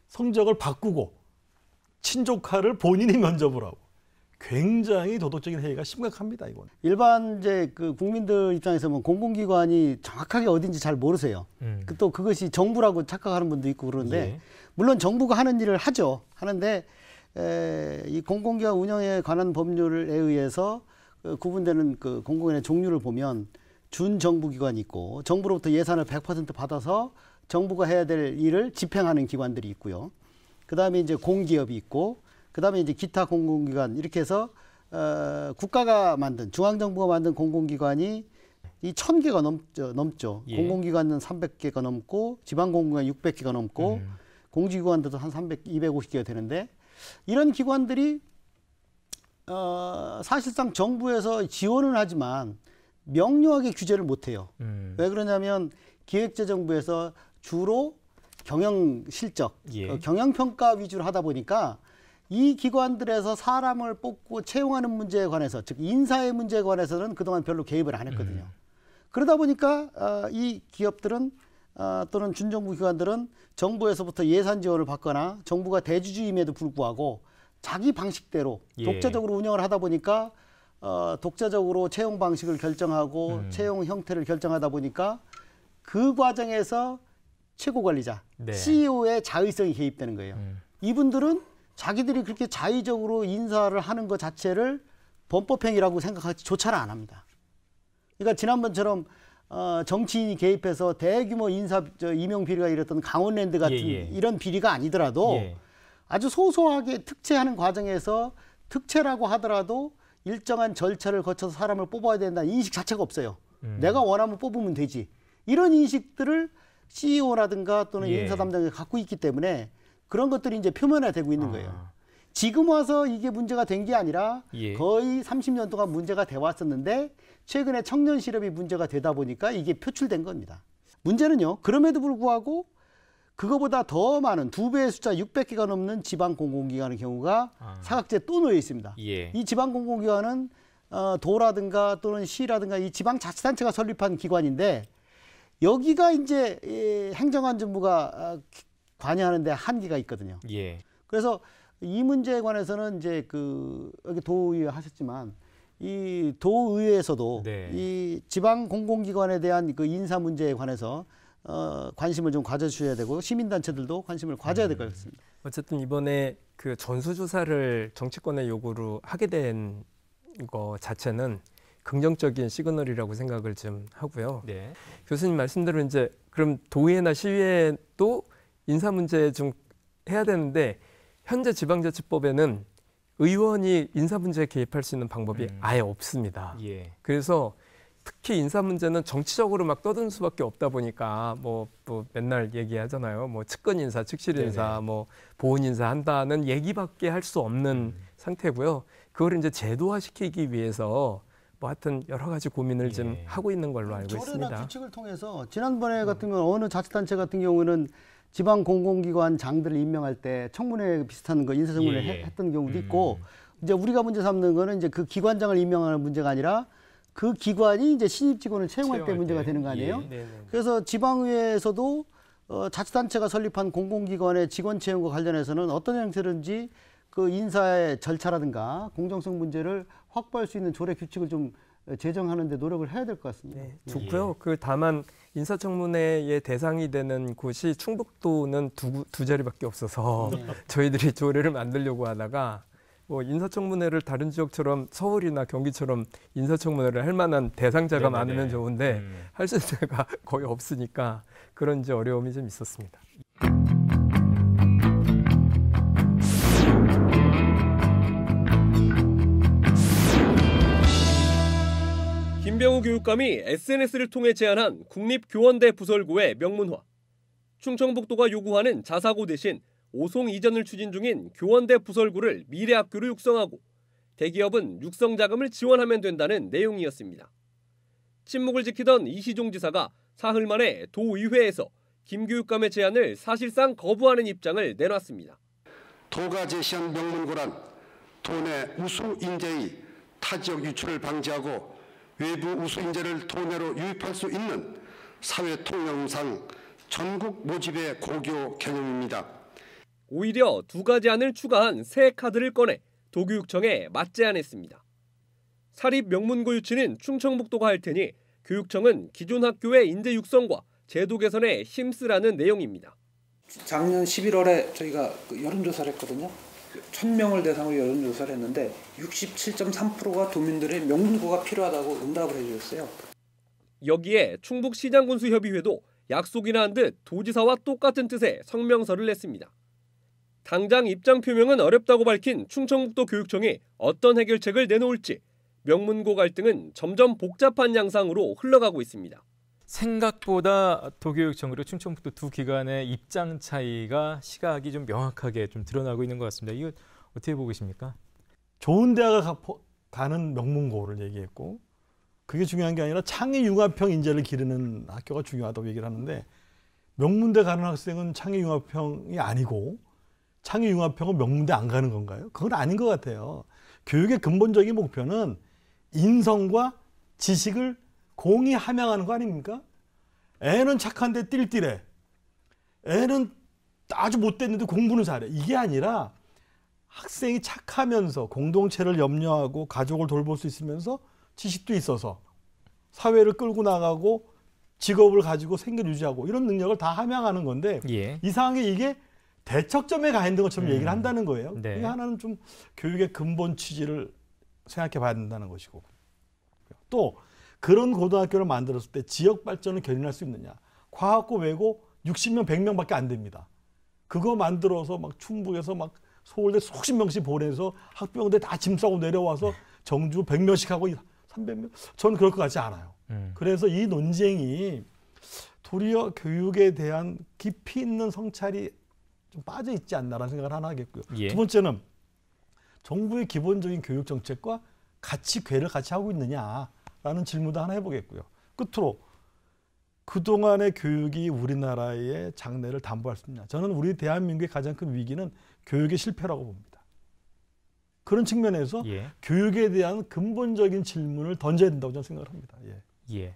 성적을 바꾸고 친족화를 본인이 면접을 하고 굉장히 도덕적인 해이가 심각합니다 이건. 일반 이제 그 국민들 입장에서 는 공공기관이 정확하게 어딘지 잘 모르세요. 음. 그또 그것이 정부라고 착각하는 분도 있고 그러는데 예. 물론 정부가 하는 일을 하죠. 하는데 에, 이 공공기관 운영에 관한 법률에 의해서 그 구분되는 그 공공연의 종류를 보면 준정부기관이 있고 정부로부터 예산을 100% 받아서 정부가 해야 될 일을 집행하는 기관들이 있고요. 그 다음에 이제 공기업이 있고, 그 다음에 이제 기타 공공기관 이렇게 해서 어, 국가가 만든 중앙정부가 만든 공공기관이 이 천개가 넘죠. 넘죠. 예. 공공기관은 삼백 개가 넘고 지방공공기관 육백 개가 넘고 음. 공직기관들도 한 삼백 이백오십 개가 되는데 이런 기관들이 어, 사실상 정부에서 지원은 하지만 명료하게 규제를 못 해요. 음. 왜 그러냐면 기획재정부에서 주로 경영 실적, 예. 그 경영 평가 위주로 하다 보니까 이 기관들에서 사람을 뽑고 채용하는 문제에 관해서 즉 인사의 문제에 관해서는 그동안 별로 개입을 안 했거든요. 음. 그러다 보니까 어, 이 기업들은 어, 또는 준정부 기관들은 정부에서부터 예산 지원을 받거나 정부가 대주주임에도 불구하고 자기 방식대로 예. 독자적으로 운영을 하다 보니까 어, 독자적으로 채용 방식을 결정하고 음. 채용 형태를 결정하다 보니까 그 과정에서 최고 관리자, 네. CEO의 자의성이 개입되는 거예요. 음. 이분들은 자기들이 그렇게 자의적으로 인사를 하는 것 자체를 범법행위라고 생각하지 조차를 안 합니다. 그러니까 지난번처럼 어, 정치인이 개입해서 대규모 인사 저, 임용 비리가 이랬던 강원랜드 같은 예, 예. 이런 비리가 아니더라도 예. 아주 소소하게 특채하는 과정에서 특채라고 하더라도 일정한 절차를 거쳐서 사람을 뽑아야 된다 인식 자체가 없어요. 음. 내가 원하면 뽑으면 되지. 이런 인식들을 CEO라든가 또는 예. 인사 담당이 갖고 있기 때문에 그런 것들이 이제 표면화되고 있는 아. 거예요. 아. 지금 와서 이게 문제가 된 게 아니라 예. 거의 30년 동안 문제가 돼 왔었는데 최근에 청년 실업이 문제가 되다 보니까 이게 표출된 겁니다. 문제는요. 그럼에도 불구하고 그거보다 더 많은 두 배의 숫자 600개가 넘는 지방 공공기관의 경우가 아. 사각지에 또 놓여 있습니다. 예. 이 지방 공공기관은 어, 도라든가 또는 시라든가 이 지방 자치단체가 설립한 기관인데 여기가 이제 행정안전부가 아, 관여하는데 한계가 있거든요. 예. 그래서 이 문제에 관해서는 이제 그 여기 도의회 하셨지만 이 도의회에서도 네. 이 지방 공공기관에 대한 그 인사 문제에 관해서 어, 관심을 좀 가져주셔야 되고 시민단체들도 관심을 가져야 될것 음. 같습니다. 음. 어쨌든 이번에 그 전수조사를 정치권의 요구로 하게 된 거 자체는 긍정적인 시그널이라고 생각을 좀 하고요. 네. 교수님 말씀대로 이제 그럼 도의회나 시위회도 인사 문제 좀 해야 되는데 현재 지방자치법에는 의원이 인사 문제에 개입할 수 있는 방법이 음. 아예 없습니다. 예. 그래서 특히 인사 문제는 정치적으로 막 떠든 수밖에 없다 보니까 뭐, 뭐 맨날 얘기하잖아요. 뭐 측근 인사, 측실 인사, 네네. 뭐 보훈 인사 한다는 얘기밖에 할 수 없는 음. 상태고요. 그걸 이제 제도화시키기 위해서 뭐 하여튼 여러 가지 고민을 예. 좀 하고 있는 걸로 알고 있습니다. 조례나 규칙을 통해서 지난번에 음. 같은 경우 어느 자치단체 같은 경우는 지방 공공기관 장들을 임명할 때 청문회 비슷한 거 인사 청문회 예. 예. 했던 경우도 음. 있고 이제 우리가 문제 삼는 거는 이제 그 기관장을 임명하는 문제가 아니라 그 기관이 이제 신입 직원을 채용할 때 문제가 때. 되는 거 아니에요? 예. 네, 네, 네. 그래서 지방의회에서도 어, 자치단체가 설립한 공공기관의 직원 채용과 관련해서는 어떤 형태든지 그 인사의 절차라든가 공정성 문제를 확보할 수 있는 조례 규칙을 좀 제정하는데 노력을 해야 될 것 같습니다. 네, 네, 좋고요. 예. 그 다만 인사청문회의 대상이 되는 곳이 충북도는 두, 두 자리밖에 없어서 네. 저희들이 조례를 만들려고 하다가 뭐 인사청문회를 다른 지역처럼 서울이나 경기처럼 인사청문회를 할 만한 대상자가 네네. 네, 많으면 네. 좋은데 음. 할수 있는 데가 거의 없으니까 그런 이제 어려움이 좀 있었습니다. 김병우 교육감이 SNS를 통해 제안한 국립교원대 부설고의 명문화. 충청북도가 요구하는 자사고 대신 오송 이전을 추진 중인 교원대 부설구를 미래 학교로 육성하고 대기업은 육성 자금을 지원하면 된다는 내용이었습니다. 침묵을 지키던 이시종 지사가 사흘 만에 도의회에서 김교육감의 제안을 사실상 거부하는 입장을 내놨습니다. 도가 제시한 명문고란 도내 우수 인재의 타지역 유출을 방지하고 외부 우수 인재를 도내로 유입할 수 있는 사회 통영상 전국 모집의 고교 개념입니다. 오히려 두 가지 안을 추가한 새 카드를 꺼내 도교육청에 맞제안했습니다. 사립 명문고 유치는 충청북도가 할 테니 교육청은 기존 학교의 인재 육성과 제도 개선에 힘쓰라는 내용입니다. 작년 11월에 저희가 그 여론조사를 했거든요. 1000명을 대상으로 여론조사를 했는데 67.3%가 도민들의 명문고가 필요하다고 응답을 해주셨어요. 여기에 충북시장군수협의회도 약속이나 한 듯 도지사와 똑같은 뜻의 성명서를 냈습니다. 당장 입장 표명은 어렵다고 밝힌 충청북도 교육청이 어떤 해결책을 내놓을지 명문고 갈등은 점점 복잡한 양상으로 흘러가고 있습니다. 생각보다 도교육 청으로 충청북도 두 기관의 입장 차이가 시각이 좀 명확하게 좀 드러나고 있는 것 같습니다. 이거 어떻게 보고 계십니까? 좋은 대학을 가, 는 명문고를 얘기했고 그게 중요한 게 아니라 창의 융합형 인재를 기르는 학교가 중요하다고 얘기를 하는데 명문대 가는 학생은 창의 융합형이 아니고 창의 융합형은 명문대 안 가는 건가요? 그건 아닌 것 같아요. 교육의 근본적인 목표는 인성과 지식을 공이 함양하는 거 아닙니까? 애는 착한데 띨띨해. 애는 아주 못됐는데 공부는 잘해. 이게 아니라 학생이 착하면서 공동체를 염려하고 가족을 돌볼 수 있으면서 지식도 있어서 사회를 끌고 나가고 직업을 가지고 생계를 유지하고 이런 능력을 다 함양하는 건데 예. 이상하게 이게 대척점에 가 있는 것처럼 음. 얘기를 한다는 거예요. 네. 이게 하나는 좀 교육의 근본 취지를 생각해 봐야 된다는 것이고 또 그런 고등학교를 만들었을 때 지역 발전을 견인할 수 있느냐. 과학고 외고 60명, 100명밖에 안 됩니다. 그거 만들어서 막 충북에서 막 서울대 수십 명씩 보내서 학병대 다 짐 싸고 내려와서 정주 100명씩 하고 300명. 저는 그럴 것 같지 않아요. 음. 그래서 이 논쟁이 도리어 교육에 대한 깊이 있는 성찰이 좀 빠져 있지 않나라는 생각을 하나 하겠고요. 예. 두 번째는 정부의 기본적인 교육 정책과 같이 궤를 같이 하고 있느냐. 라는 질문도 하나 해보겠고요. 끝으로 그동안의 교육이 우리나라의 장래를 담보할 수 있냐. 저는 우리 대한민국의 가장 큰 위기는 교육의 실패라고 봅니다. 그런 측면에서 예. 교육에 대한 근본적인 질문을 던져야 된다고 저는 생각을 합니다. 예. 예.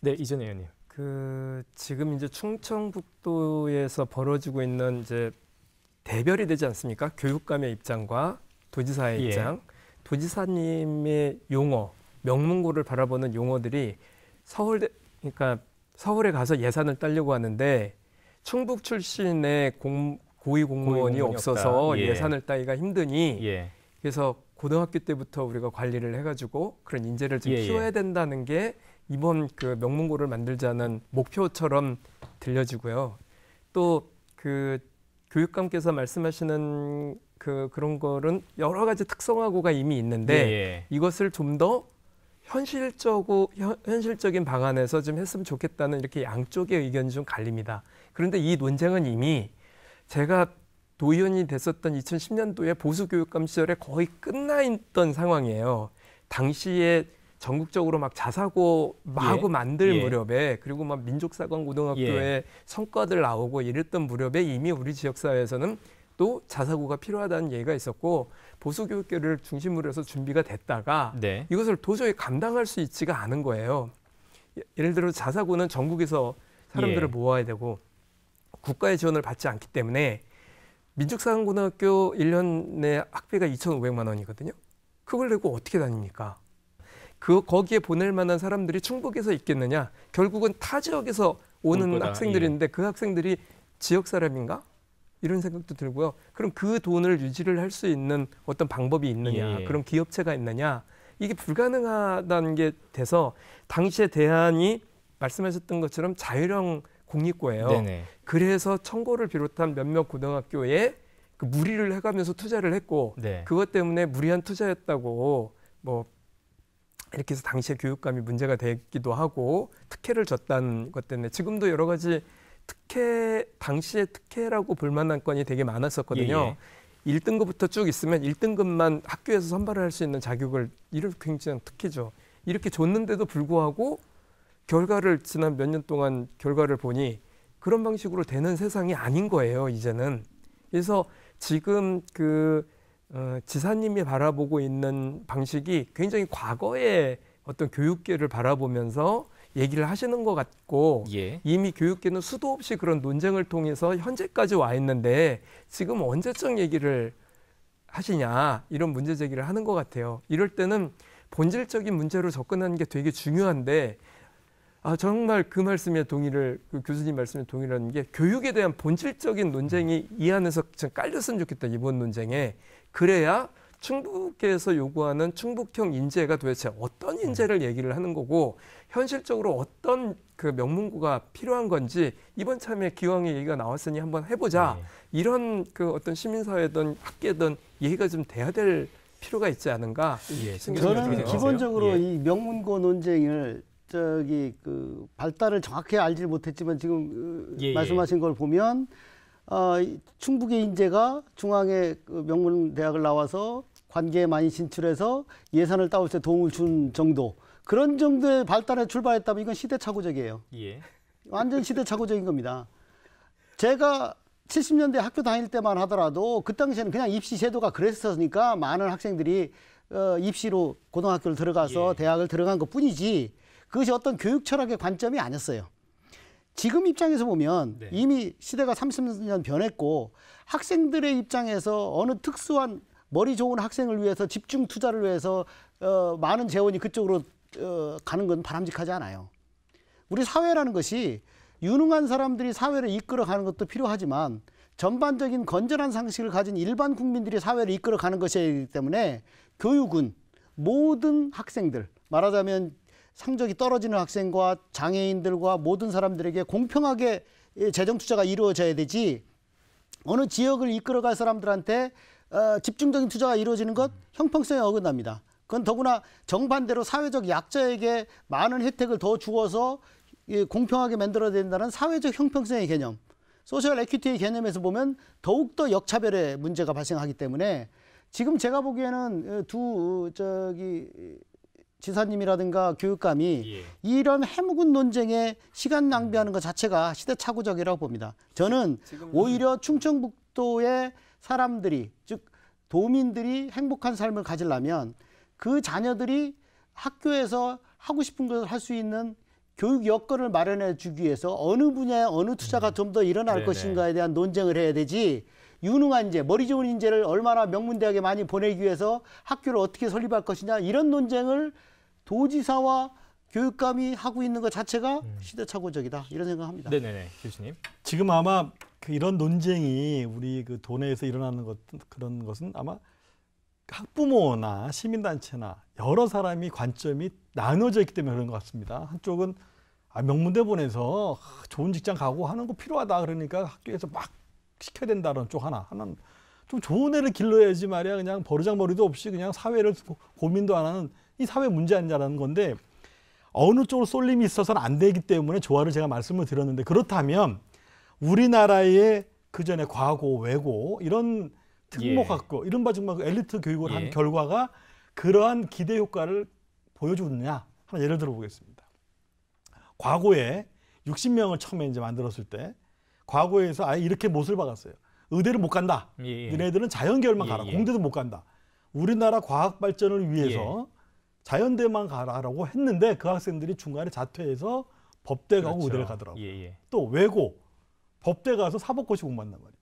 네, 이전 의원님. 그 지금 이제 충청북도에서 벌어지고 있는 이제 대별이 되지 않습니까? 교육감의 입장과 도지사의 예. 입장, 도지사님의 용어 명문고를 바라보는 용어들이 서울대 그러니까 서울에 가서 예산을 따려고 하는데 충북 출신의 공, 고위 공무원이 없어서 예. 산을 따기가 힘드니 예. 그래서 고등학교 때부터 우리가 관리를 해가지고 그런 인재를 좀예 예. 키워야 된다는 게 이번 그 명문고를 만들자는 목표처럼 들려지고요. 또 그 교육감께서 말씀하시는 그 그런 거는 여러 가지 특성화고가 이미 있는데 예, 예. 이것을 좀더 현실적고 현실적인 방안에서 좀 했으면 좋겠다는 이렇게 양쪽의 의견이 좀 갈립니다. 그런데 이 논쟁은 이미 제가 도의원이 됐었던 2010년도에 보수교육감 시절에 거의 끝나 있던 상황이에요. 당시에 전국적으로 막 자사고 마구 예. 만들 예. 무렵에 그리고 막 민족사관 고등학교에 예. 성과들 나오고 이랬던 무렵에 이미 우리 지역사회에서는 또 자사고가 필요하다는 얘기가 있었고 보수 교육계를 중심으로 해서 준비가 됐다가 네. 이것을 도저히 감당할 수 있지가 않은 거예요. 예, 예를 들어 자사고는 전국에서 사람들을 예. 모아야 되고 국가의 지원을 받지 않기 때문에 민족사관고등학교 1년내 학비가 2,500만 원이거든요. 그걸 내고 어떻게 다닙니까? 그 거기에 보낼 만한 사람들이 충북에서 있겠느냐? 결국은 타 지역에서 오는 학생들인데 예. 그 학생들이 지역 사람인가? 이런 생각도 들고요. 그럼 그 돈을 유지를 할 수 있는 어떤 방법이 있느냐, 예. 그런 기업체가 있느냐, 이게 불가능하다는 게 돼서 당시에 대안이 말씀하셨던 것처럼 자율형 공립고예요. 네네. 그래서 청고를 비롯한 몇몇 고등학교에 그 무리를 해가면서 투자를 했고 네. 그것 때문에 무리한 투자였다고 뭐 이렇게 해서 당시에 교육감이 문제가 되기도 하고 특혜를 줬다는 것 때문에 지금도 여러 가지 특혜 당시에 특혜라고 볼 만한 건이 되게 많았었거든요. 예, 예. 1등급부터 쭉 있으면 1등급만 학교에서 선발을 할 수 있는 자격을 이를 굉장히 특혜죠. 이렇게 줬는데도 불구하고 결과를 지난 몇 년 동안 결과를 보니 그런 방식으로 되는 세상이 아닌 거예요, 이제는. 그래서 지금 그 어, 지사님이 바라보고 있는 방식이 굉장히 과거의 어떤 교육계를 바라보면서 얘기를 하시는 것 같고 예. 이미 교육계는 수도 없이 그런 논쟁을 통해서 현재까지 와 있는데 지금 언제적 얘기를 하시냐 이런 문제 제기를 하는 것 같아요. 이럴 때는 본질적인 문제로 접근하는 게 되게 중요한데 아 정말 그 말씀에 동의를 그 교수님 말씀에 동의하는 게 교육에 대한 본질적인 논쟁이 이 안에서 깔렸으면 좋겠다 이번 논쟁에 그래야 충북에서 요구하는 충북형 인재가 도대체 어떤 음. 인재를 얘기를 하는 거고 현실적으로 어떤 그 명문고가 필요한 건지 이번 참에 기왕에 얘기가 나왔으니 한번 해보자 네. 이런 그 어떤 시민사회든 학계든 얘기가 좀 돼야 될 필요가 있지 않은가 예, 저는 기본적으로 예. 이 명문고 논쟁을 저기 그 발달을 정확히 알지 못했지만 지금 그 예, 예, 말씀하신 걸 보면 어, 충북의 인재가 중앙의 그 명문 대학을 나와서 관계에 많이 진출해서 예산을 따올 때 도움을 준 정도 그런 정도의 발달에 출발했다면 이건 시대착오적이에요. 예. 완전 시대착오적인 겁니다. 제가 70년대 학교 다닐 때만 하더라도 그 당시에는 그냥 입시 제도가 그랬었으니까 많은 학생들이 어, 입시로 고등학교를 들어가서 예. 대학을 들어간 것 뿐이지 그것이 어떤 교육 철학의 관점이 아니었어요. 지금 입장에서 보면 네. 이미 시대가 30년 변했고 학생들의 입장에서 어느 특수한 머리 좋은 학생을 위해서 집중 투자를 위해서 어, 많은 재원이 그쪽으로 어, 가는 건 바람직하지 않아요. 우리 사회라는 것이 유능한 사람들이 사회를 이끌어 가는 것도 필요하지만 전반적인 건전한 상식을 가진 일반 국민들이 사회를 이끌어 가는 것이기 때문에 교육은 모든 학생들, 말하자면 성적이 떨어지는 학생과 장애인들과 모든 사람들에게 공평하게 예, 재정 투자가 이루어져야 되지 어느 지역을 이끌어갈 사람들한테 어, 집중적인 투자가 이루어지는 것 형평성에 어긋납니다. 그건 더구나 정반대로 사회적 약자에게 많은 혜택을 더 주어서 공평하게 만들어야 된다는 사회적 형평성의 개념, 소셜 에큐티의 개념에서 보면 더욱더 역차별의 문제가 발생하기 때문에 지금 제가 보기에는 어, 두 저기 지사님이라든가 교육감이 예. 이런 해묵은 논쟁에 시간 낭비하는 것 자체가 시대착오적이라고 봅니다. 저는 오히려 충청북도의 사람들이 즉 도민들이 행복한 삶을 가질라면 그 자녀들이 학교에서 하고 싶은 것을 할 수 있는 교육 여건을 마련해 주기 위해서 어느 분야에 어느 투자가 좀 더 일어날 네네. 것인가에 대한 논쟁을 해야 되지 유능한 인재, 머리 좋은 인재를 얼마나 명문대학에 많이 보내기 위해서 학교를 어떻게 설립할 것이냐 이런 논쟁을 도지사와 교육감이 하고 있는 것 자체가 음. 시대착오적이다 이런 생각합니다. 네네네 교수님. 지금 아마 그 이런 논쟁이 우리 그 도내에서 일어나는 것 그런 것은 아마 학부모나 시민단체나 여러 사람이 관점이 나눠져 있기 때문에 그런 것 같습니다. 한쪽은 아, 명문대 보내서 좋은 직장 가고 하는 거 필요하다 그러니까 학교에서 막 시켜야 된다는 쪽 하나 하는좀 좋은 애를 길러야지 말이야 그냥 버르장머리도 없이 그냥 사회를 고민도 안 하는 이 사회 문제 아니냐라는 건데 어느 쪽으로 쏠림이 있어서는 안 되기 때문에 조화를 제가 말씀을 드렸는데 그렇다면 우리나라의 예. 그 전에 과고 외고 이런 특목학교 예. 이른바 정말 엘리트 교육을 예. 한 결과가 그러한 기대 효과를 보여주느냐 하나 예를 들어보겠습니다. 과거에 60명을 처음에 이제 만들었을 때 과거에서 아예 이렇게 못을 박았어요. 의대를 못 간다. 예. 너네들은 예. 자연계열만 예, 가라. 공대도 못 간다. 우리나라 과학 발전을 위해서 자연대만 가라라고 했는데 그 학생들이 중간에 자퇴해서 법대 가고 그렇죠. 의대를 가더라고요. 또 외고 법대 가서 사법고시 공부한단 말이에요.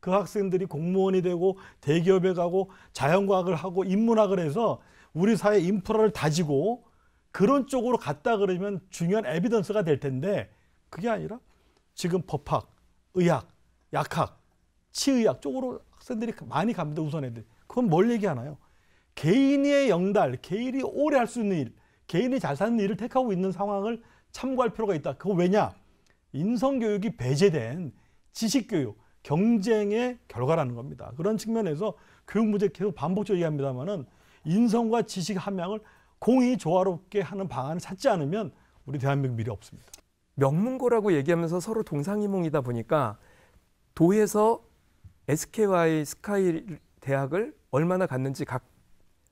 그 학생들이 공무원이 되고 대기업에 가고 자연과학을 하고 인문학을 해서 우리 사회 인프라를 다지고 그런 쪽으로 갔다 그러면 중요한 에비던스가 될 텐데 그게 아니라 지금 법학, 의학, 약학, 치의학 쪽으로 학생들이 많이 갑니다. 우선 애들. 그건 뭘 얘기하나요? 개인의 영달, 개인이 오래 할 수 있는 일, 개인이 잘 사는 일을 택하고 있는 상황을 참고할 필요가 있다. 그거 왜냐? 인성교육이 배제된 지식교육, 경쟁의 결과라는 겁니다. 그런 측면에서 교육 문제 계속 반복적으로 얘기합니다만은 인성과 지식 함양을 공히 조화롭게 하는 방안을 찾지 않으면 우리 대한민국 미래 없습니다. 명문고라고 얘기하면서 서로 동상이몽이다 보니까 도에서 SKY 스카이 대학을 얼마나 갔는지 각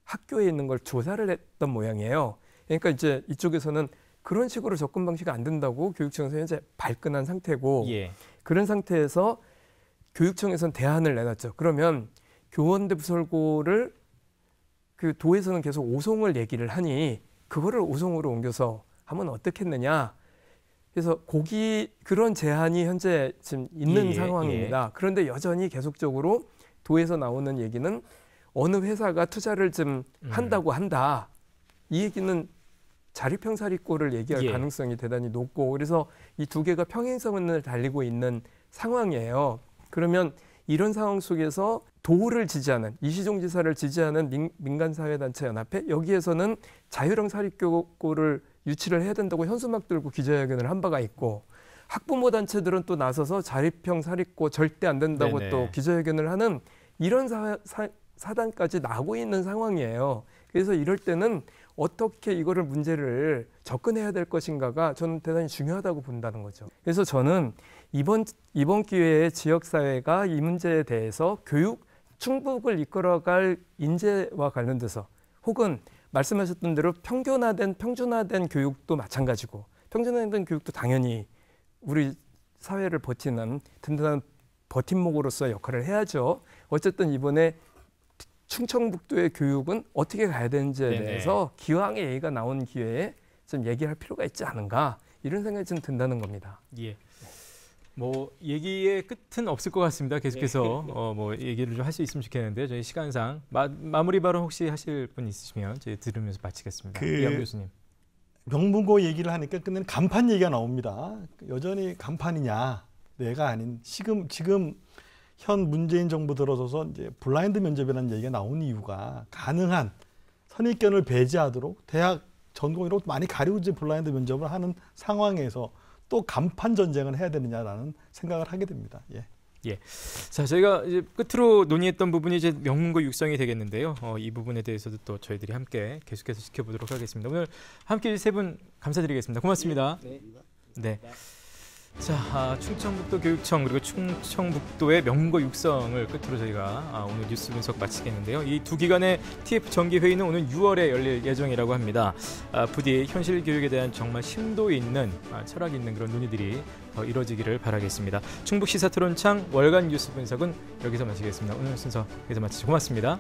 학교에 있는 걸 조사를 했던 모양이에요. 그러니까 이제 이쪽에서는 그런 식으로 접근 방식이 안 된다고 교육청에서 현재 발끈한 상태고 예. 그런 상태에서 교육청에서는 대안을 내놨죠. 그러면 교원대부 설고를 그 도에서는 계속 오송을 얘기를 하니 그거를 오송으로 옮겨서 하면 어떻겠느냐. 그래서 고기 그런 제한이 현재 지금 있는 예, 예 상황입니다. 예. 그런데 여전히 계속적으로 도에서 나오는 얘기는 어느 회사가 투자를 좀 음. 한다고 한다. 이 얘기는 자립형사립고를 얘기할 예. 가능성이 대단히 높고 그래서 이 두 개가 평행선을 달리고 있는 상황이에요. 그러면 이런 상황 속에서 도를 지지하는 이시종 지사를 지지하는 민, 간사회단체 연합회 여기에서는 자율형 사립고를 유치를 해야 된다고 현수막 들고 기자회견을 한 바가 있고 학부모 단체들은 또 나서서 자립형 사립고 절대 안 된다고 네네. 또 기자회견을 하는 이런 사, 사, 사단까지 나고 있는 상황이에요. 그래서 이럴 때는 어떻게 이거를 문제를 접근해야 될 것인가가 저는 대단히 중요하다고 본다는 거죠. 그래서 저는 이번 이번 기회에 지역 사회가 이 문제에 대해서 교육 충북을 이끌어갈 인재와 관련돼서 혹은 말씀하셨던 대로 평균화된 평준화된 교육도 마찬가지고 평준화된 교육도 당연히 우리 사회를 버티는 든든한 버팀목으로서 역할을 해야죠. 어쨌든 이번에 충청북도의 교육은 어떻게 가야 되는지에 네네. 대해서 기왕에 얘기가 나온 기회에 좀 얘기할 필요가 있지 않은가 이런 생각이 좀 든다는 겁니다. 예. 뭐 얘기의 끝은 없을 것 같습니다. 계속해서 네. 어뭐 얘기를 좀 할 수 있으면 좋겠는데 저희 시간상 마, 마무리 발언 혹시 하실 분 있으시면 저희 들으면서 마치겠습니다. 그 이영 교수님. 명문고 얘기를 하니까 끝내는 간판 얘기가 나옵니다. 여전히 간판이냐 내가 아닌 지금 지금 현 문재인 정부 들어서서 이제 블라인드 면접이라는 얘기가 나온 이유가 가능한 선입견을 배제하도록 대학 전공으로 많이 가려우지 블라인드 면접을 하는 상황에서 또 간판 전쟁을 해야 되느냐라는 생각을 하게 됩니다. 예. 예. 자, 저희가 이제 끝으로 논의했던 부분이 이제 명문과 육성이 되겠는데요. 어, 이 부분에 대해서도 또 저희들이 함께 계속해서 지켜보도록 하겠습니다. 오늘 함께 세 분 감사드리겠습니다. 고맙습니다. 네. 네. 네. 자, 아, 충청북도 교육청 그리고 충청북도의 명거 육성을 끝으로 저희가 아, 오늘 뉴스 분석 마치겠는데요. 이 두 기관의 TF 정기 회의는 오는 6월에 열릴 예정이라고 합니다. 아, 부디 현실 교육에 대한 정말 심도 있는 철학 있는 그런 논의들이 더이어지기를 바라겠습니다. 충북 시사 토론창 월간 뉴스 분석은 여기서 마치겠습니다. 오늘 순서 여기서 마치고 고맙습니다.